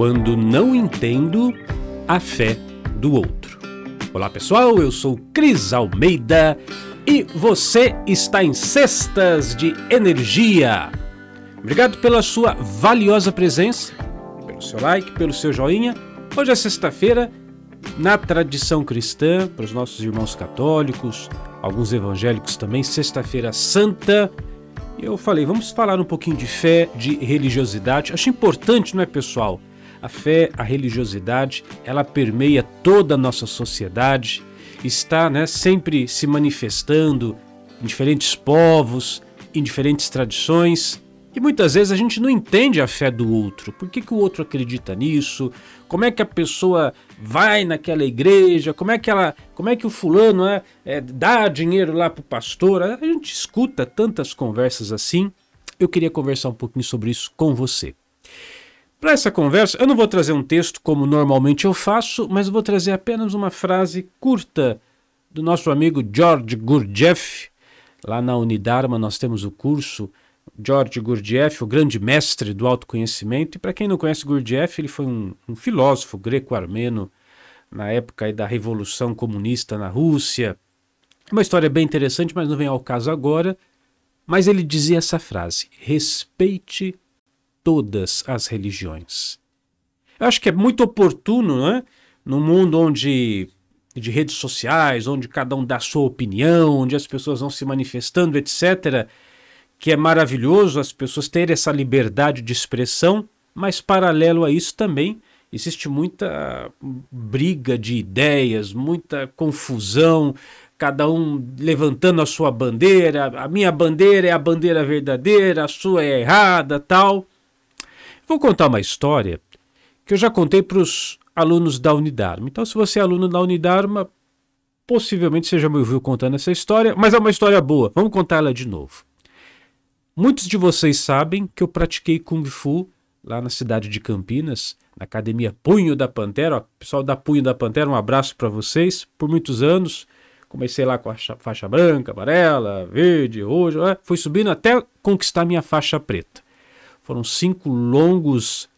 quando não entendo a fé do outro. Olá pessoal, eu sou Cris Almeida e você está em Cestas de Energia. Obrigado pela sua valiosa presença, pelo seu like, pelo seu joinha. Hoje é sexta-feira, na tradição cristã, para os nossos irmãos católicos, alguns evangélicos também, Sexta-feira Santa. Eu falei, vamos falar um pouquinho de fé, de religiosidade. Acho importante, não é, pessoal? A fé, a religiosidade, ela permeia toda a nossa sociedade, está né, sempre se manifestando em diferentes povos, em diferentes tradições. E muitas vezes a gente não entende a fé do outro. Por que, que o outro acredita nisso? Como é que a pessoa vai naquela igreja? Como é que ela, como é que o fulano é, é dá dinheiro lá pro pastor? A gente escuta tantas conversas assim. Eu queria conversar um pouquinho sobre isso com você. Para essa conversa, eu não vou trazer um texto como normalmente eu faço, mas vou trazer apenas uma frase curta do nosso amigo George Gurdjieff. Lá na Unidarma nós temos o curso George Gurdjieff, o grande mestre do autoconhecimento. E para quem não conhece Gurdjieff, ele foi um, um filósofo greco-armeno na época da Revolução Comunista na Rússia. Uma história bem interessante, mas não vem ao caso agora. Mas ele dizia essa frase: respeite todas as religiões. Eu acho que é muito oportuno, né? No mundo onde de redes sociais, onde cada um dá a sua opinião, onde as pessoas vão se manifestando, etc., que é maravilhoso as pessoas terem essa liberdade de expressão, mas paralelo a isso também existe muita briga de ideias, muita confusão, cada um levantando a sua bandeira, a minha bandeira é a bandeira verdadeira, a sua é errada, tal. Vou contar uma história que eu já contei para os alunos da Unidarma. Então, se você é aluno da Unidarma, possivelmente você já me ouviu contando essa história, mas é uma história boa. Vamos contar ela de novo. Muitos de vocês sabem que eu pratiquei Kung Fu lá na cidade de Campinas, na academia Punho da Pantera. Ó, pessoal da Punho da Pantera, um abraço para vocês. Por muitos anos, comecei lá com a faixa branca, amarela, verde, roxa, é, fui subindo até conquistar minha faixa preta. Foram cinco longos,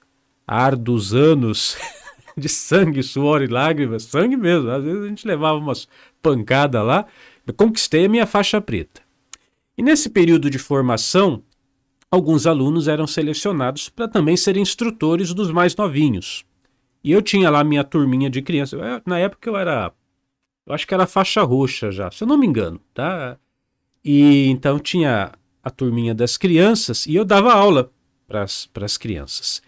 árduos anos de sangue, suor e lágrimas. Sangue mesmo. Às vezes a gente levava umas pancadas lá. Eu conquistei a minha faixa preta. E nesse período de formação, alguns alunos eram selecionados para também serem instrutores dos mais novinhos. E eu tinha lá minha turminha de criança. Eu, na época eu era. Eu acho que era faixa roxa já, se eu não me engano, tá? E então tinha a turminha das crianças e eu dava aula para as crianças.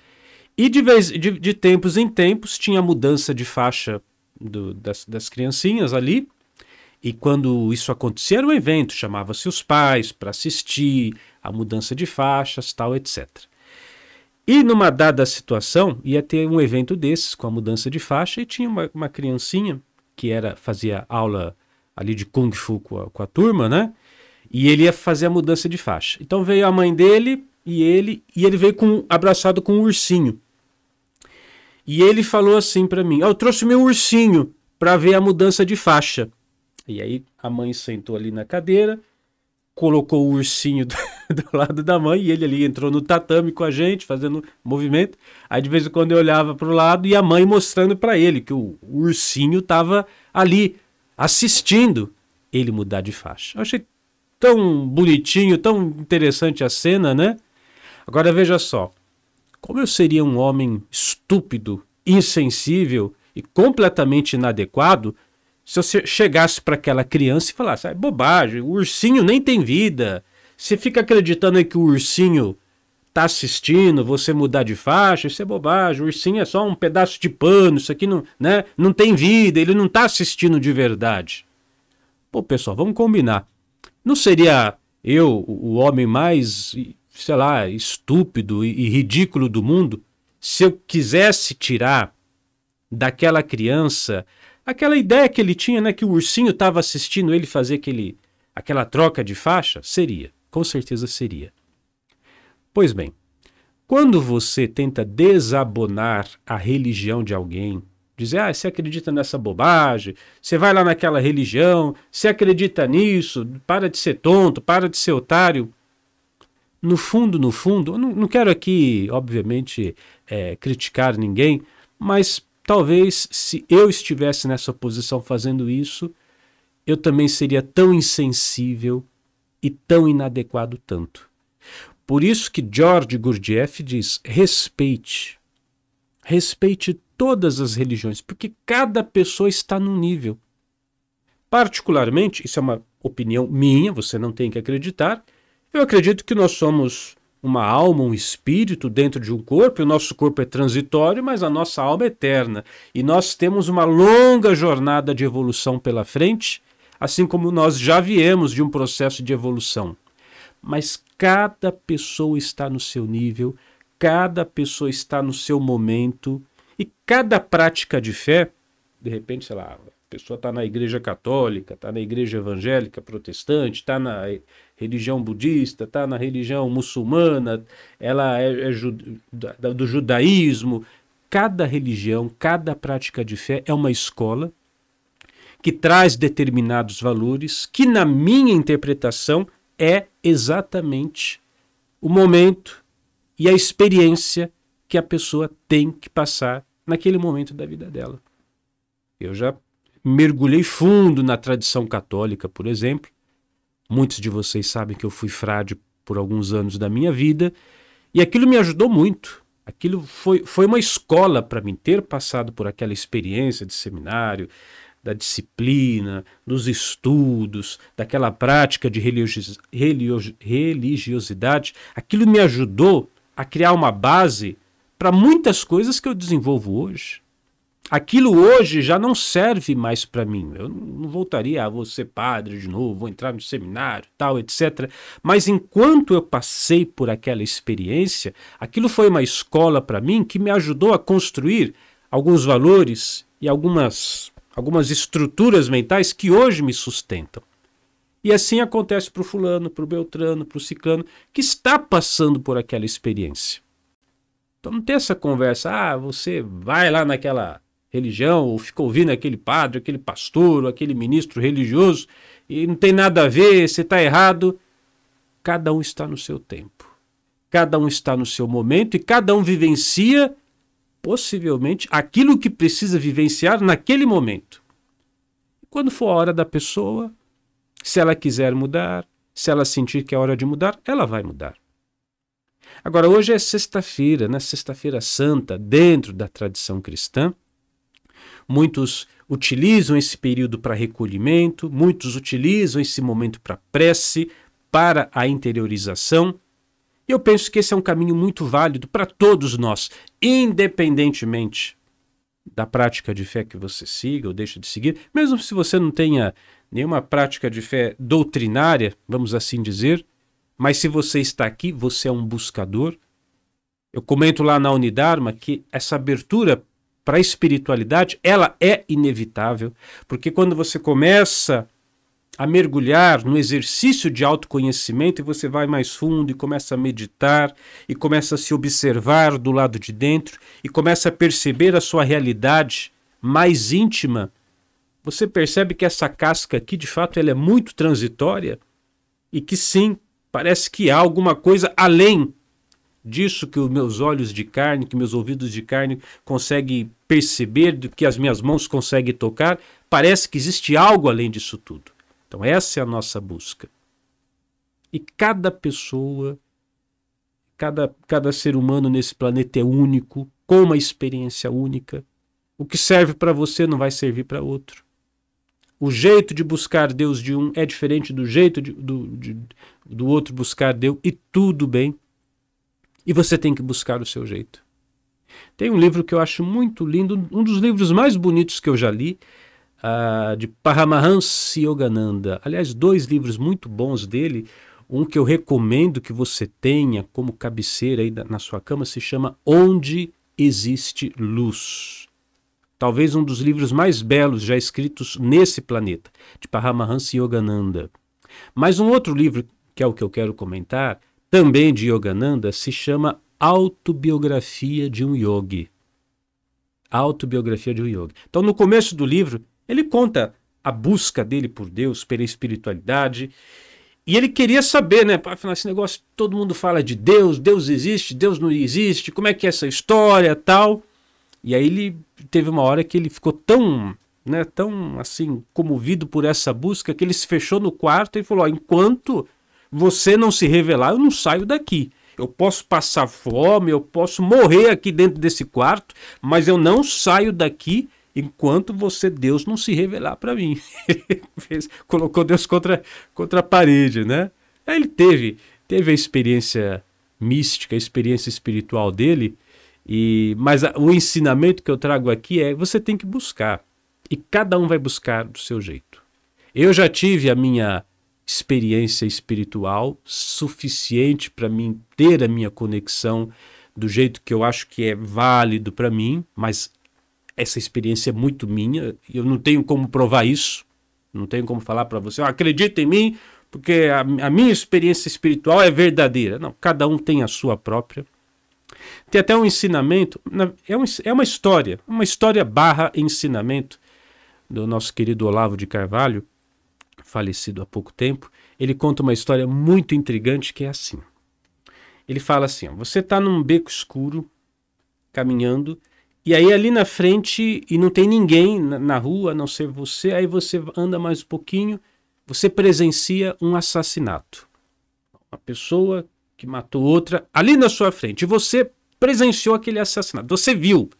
E de, vez, de, de, tempos em tempos tinha mudança de faixa do, das, das criancinhas ali. E quando isso acontecia, era um evento, chamava-se os pais para assistir a mudança de faixas, tal, etc. E numa dada situação, ia ter um evento desses com a mudança de faixa e tinha uma, uma criancinha que era fazia aula ali de Kung Fu com a, com a turma, né? E ele ia fazer a mudança de faixa. Então veio a mãe dele, e ele e ele veio com, abraçado com um ursinho. E ele falou assim para mim: oh, "Eu trouxe meu ursinho para ver a mudança de faixa". E aí a mãe sentou ali na cadeira, colocou o ursinho do, do, lado da mãe e ele ali entrou no tatame com a gente, fazendo movimento. Aí de vez em quando eu olhava para o lado e a mãe mostrando para ele que o, o ursinho estava ali assistindo ele mudar de faixa. Eu achei tão bonitinho, tão interessante a cena, né? Agora veja só, como eu seria um homem estúpido, insensível e completamente inadequado se eu chegasse para aquela criança e falasse: ah, é bobagem, o ursinho nem tem vida. Você fica acreditando que o ursinho está assistindo, você mudar de faixa, isso é bobagem, o ursinho é só um pedaço de pano, isso aqui não, né, não tem vida, ele não está assistindo de verdade. Pô, pessoal, vamos combinar. Não seria eu o homem mais sei lá, estúpido e, e ridículo do mundo, se eu quisesse tirar daquela criança aquela ideia que ele tinha, né, que o ursinho estava assistindo ele fazer aquele, aquela troca de faixa, seria, com certeza seria. Pois bem, quando você tenta desabonar a religião de alguém, dizer, ah, você acredita nessa bobagem, você vai lá naquela religião, você acredita nisso, para de ser tonto, para de ser otário no fundo, no fundo, não, não quero aqui, obviamente, é, criticar ninguém, mas talvez se eu estivesse nessa posição fazendo isso, eu também seria tão insensível e tão inadequado tanto. Por isso que George Gurdjieff diz: respeite. Respeite todas as religiões, porque cada pessoa está num nível. Particularmente, isso é uma opinião minha, você não tem que acreditar, eu acredito que nós somos uma alma, um espírito dentro de um corpo, e o nosso corpo é transitório, mas a nossa alma é eterna. E nós temos uma longa jornada de evolução pela frente, assim como nós já viemos de um processo de evolução. Mas cada pessoa está no seu nível, cada pessoa está no seu momento, e cada prática de fé, de repente, sei lá, pessoa está na igreja católica, está na igreja evangélica, protestante, está na religião budista, está na religião muçulmana, ela é, é do judaísmo. Cada religião, cada prática de fé é uma escola que traz determinados valores, que na minha interpretação é exatamente o momento e a experiência que a pessoa tem que passar naquele momento da vida dela. Eu já mergulhei fundo na tradição católica, por exemplo. Muitos de vocês sabem que eu fui frade por alguns anos da minha vida e aquilo me ajudou muito. Aquilo foi, foi uma escola para mim ter passado por aquela experiência de seminário, da disciplina, dos estudos, daquela prática de religiosidade, aquilo me ajudou a criar uma base para muitas coisas que eu desenvolvo hoje aquilo hoje já não serve mais para mim. Eu não voltaria a ah, ser padre de novo, vou entrar no seminário, tal, etc. Mas enquanto eu passei por aquela experiência, aquilo foi uma escola para mim que me ajudou a construir alguns valores e algumas algumas estruturas mentais que hoje me sustentam. E assim acontece para o fulano, para o Beltrano, para o Ciclano, que está passando por aquela experiência. Então não tem essa conversa, ah, você vai lá naquela religião, ou fica ouvindo aquele padre, aquele pastor, aquele ministro religioso, e não tem nada a ver, você está errado. Cada um está no seu tempo, cada um está no seu momento e cada um vivencia, possivelmente, aquilo que precisa vivenciar naquele momento. Quando for a hora da pessoa, se ela quiser mudar, se ela sentir que é hora de mudar, ela vai mudar. Agora, hoje é sexta-feira, na né? Sexta-feira Santa, dentro da tradição cristã, Muitos utilizam esse período para recolhimento, muitos utilizam esse momento para prece, para a interiorização. E eu penso que esse é um caminho muito válido para todos nós, independentemente da prática de fé que você siga ou deixa de seguir, mesmo se você não tenha nenhuma prática de fé doutrinária, vamos assim dizer, mas se você está aqui, você é um buscador. Eu comento lá na Unidarma que essa abertura para a espiritualidade, ela é inevitável, porque quando você começa a mergulhar no exercício de autoconhecimento e você vai mais fundo e começa a meditar e começa a se observar do lado de dentro e começa a perceber a sua realidade mais íntima, você percebe que essa casca aqui de fato ela é muito transitória e que sim, parece que há alguma coisa além disso que os meus olhos de carne, que meus ouvidos de carne conseguem perceber, do que as minhas mãos conseguem tocar, parece que existe algo além disso tudo. Então, essa é a nossa busca. E cada pessoa, cada, cada ser humano nesse planeta é único, com uma experiência única. O que serve para você não vai servir para outro. O jeito de buscar Deus de um é diferente do jeito de, do, de, do outro buscar Deus, e tudo bem. E você tem que buscar o seu jeito. Tem um livro que eu acho muito lindo, um dos livros mais bonitos que eu já li, uh, de Paramahansa Yogananda. Aliás, dois livros muito bons dele. Um que eu recomendo que você tenha como cabeceira aí na sua cama se chama Onde Existe Luz. Talvez um dos livros mais belos já escritos nesse planeta, de Paramahansa Yogananda. Mas um outro livro, que é o que eu quero comentar, também de Yogananda, se chama Autobiografia de um Yogi. Autobiografia de um Yogi. Então, no começo do livro, ele conta a busca dele por Deus, pela espiritualidade. E ele queria saber, né? Afinal, esse negócio, todo mundo fala de Deus, Deus existe, Deus não existe, como é que é essa história tal. E aí ele teve uma hora que ele ficou tão, né, tão assim, comovido por essa busca que ele se fechou no quarto e falou: ó, enquanto você não se revelar, eu não saio daqui. Eu posso passar fome, eu posso morrer aqui dentro desse quarto, mas eu não saio daqui enquanto você, Deus, não se revelar para mim. Colocou Deus contra, contra a parede, né? Aí ele teve, teve a experiência mística, a experiência espiritual dele, e mas a, o ensinamento que eu trago aqui é você tem que buscar. E cada um vai buscar do seu jeito. Eu já tive a minha experiência espiritual suficiente para mim ter a minha conexão do jeito que eu acho que é válido para mim, mas essa experiência é muito minha, e eu não tenho como provar isso, não tenho como falar para você, ah, acredita em mim, porque a, a, minha experiência espiritual é verdadeira. Não, cada um tem a sua própria. Tem até um ensinamento, é, um, é uma história, uma história barra ensinamento do nosso querido Olavo de Carvalho, falecido há pouco tempo, ele conta uma história muito intrigante que é assim. Ele fala assim: ó, você está num beco escuro, caminhando, e aí ali na frente, e não tem ninguém na, na rua a não ser você, aí você anda mais um pouquinho, você presencia um assassinato. Uma pessoa que matou outra ali na sua frente, e você presenciou aquele assassinato, você viu.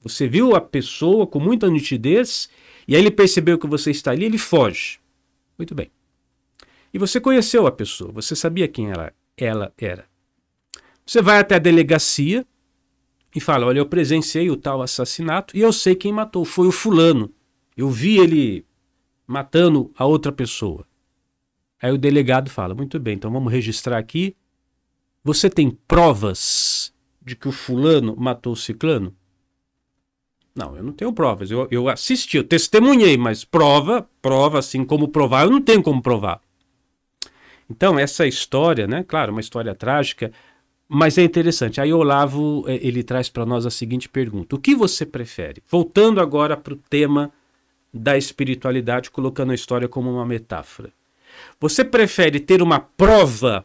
Você viu a pessoa com muita nitidez, e aí ele percebeu que você está ali, ele foge. Muito bem. E você conheceu a pessoa, você sabia quem ela, ela era. Você vai até a delegacia e fala: Olha, eu presenciei o tal assassinato e eu sei quem matou. Foi o fulano. Eu vi ele matando a outra pessoa. Aí o delegado fala: Muito bem, então vamos registrar aqui. Você tem provas de que o fulano matou o ciclano? Não, eu não tenho provas. Eu, eu assisti, eu testemunhei, mas prova, prova, assim como provar, eu não tenho como provar. Então, essa história, né? Claro, uma história trágica, mas é interessante. Aí Olavo é, ele traz para nós a seguinte pergunta: o que você prefere? Voltando agora para o tema da espiritualidade, colocando a história como uma metáfora. Você prefere ter uma prova,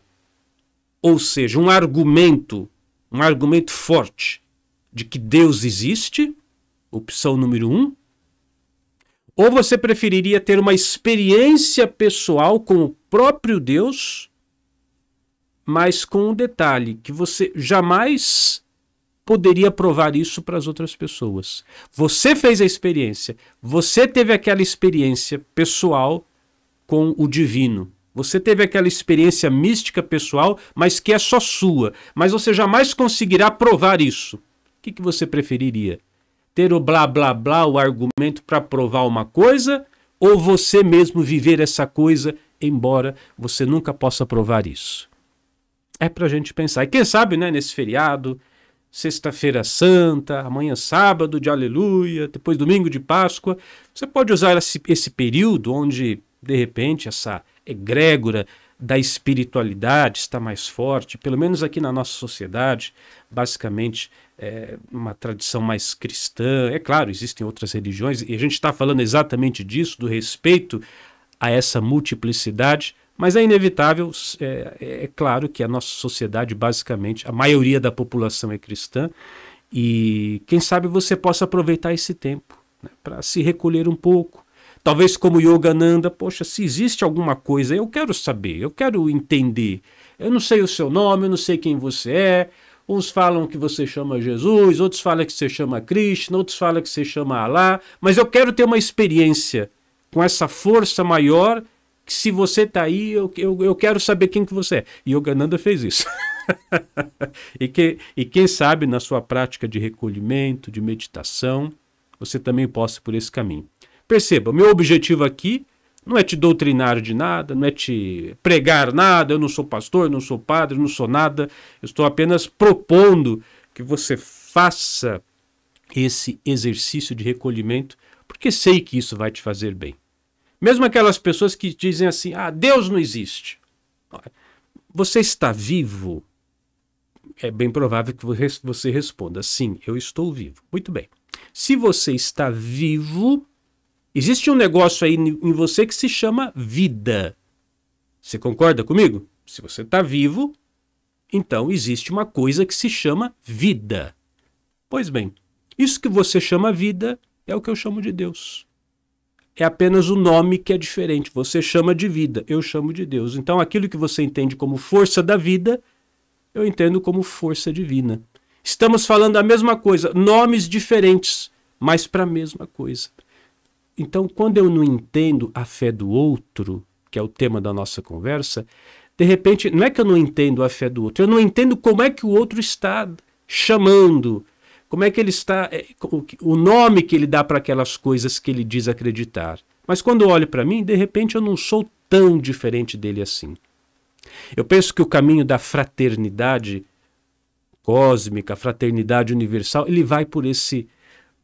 ou seja, um argumento, um argumento forte de que Deus existe? Opção número um. Ou você preferiria ter uma experiência pessoal com o próprio Deus, mas com um detalhe que você jamais poderia provar isso para as outras pessoas. Você fez a experiência, você teve aquela experiência pessoal com o divino. Você teve aquela experiência mística pessoal, mas que é só sua, mas você jamais conseguirá provar isso. O que, que você preferiria? ter o blá blá blá, o argumento para provar uma coisa, ou você mesmo viver essa coisa, embora você nunca possa provar isso. É para a gente pensar. E quem sabe, né, nesse feriado, sexta-feira santa, amanhã sábado de aleluia, depois domingo de Páscoa, você pode usar esse, esse período onde, de repente, essa egrégora da espiritualidade está mais forte, pelo menos aqui na nossa sociedade, basicamente é uma tradição mais cristã. É claro, existem outras religiões, e a gente está falando exatamente disso, do respeito a essa multiplicidade, mas é inevitável, é, é claro que a nossa sociedade, basicamente, a maioria da população é cristã, e quem sabe você possa aproveitar esse tempo né, para se recolher um pouco Talvez como Yogananda, poxa, se existe alguma coisa, eu quero saber, eu quero entender. Eu não sei o seu nome, eu não sei quem você é. Uns falam que você chama Jesus, outros falam que você chama Krishna, outros falam que você chama Allah, mas eu quero ter uma experiência com essa força maior que se você está aí, eu, eu, eu, quero saber quem que você é. Yogananda fez isso. e, que, e quem sabe na sua prática de recolhimento, de meditação, você também possa ir por esse caminho. Perceba, meu objetivo aqui não é te doutrinar de nada, não é te pregar nada, eu não sou pastor, não sou padre, não sou nada. Eu estou apenas propondo que você faça esse exercício de recolhimento, porque sei que isso vai te fazer bem. Mesmo aquelas pessoas que dizem assim: "Ah, Deus não existe". Você está vivo? É bem provável que você responda: "Sim, eu estou vivo". Muito bem. Se você está vivo, Existe um negócio aí em você que se chama vida. Você concorda comigo? Se você está vivo, então existe uma coisa que se chama vida. Pois bem, isso que você chama vida é o que eu chamo de Deus. É apenas o nome que é diferente. Você chama de vida, eu chamo de Deus. Então aquilo que você entende como força da vida, eu entendo como força divina. Estamos falando a mesma coisa, nomes diferentes, mas para a mesma coisa. Então, quando eu não entendo a fé do outro, que é o tema da nossa conversa, de repente, não é que eu não entendo a fé do outro, eu não entendo como é que o outro está chamando, como é que ele está, é, o nome que ele dá para aquelas coisas que ele diz acreditar. Mas quando eu olho para mim, de repente eu não sou tão diferente dele assim. Eu penso que o caminho da fraternidade cósmica, fraternidade universal, ele vai por esse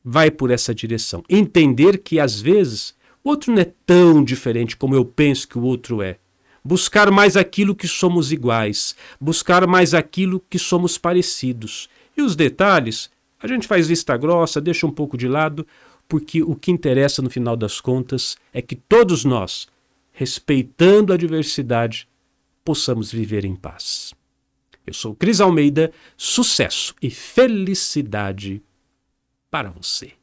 vai por essa direção. Entender que às vezes o outro não é tão diferente como eu penso que o outro é. Buscar mais aquilo que somos iguais, buscar mais aquilo que somos parecidos. E os detalhes, a gente faz vista grossa, deixa um pouco de lado, porque o que interessa no final das contas é que todos nós, respeitando a diversidade, possamos viver em paz. Eu sou Cris Almeida, sucesso e felicidade para você.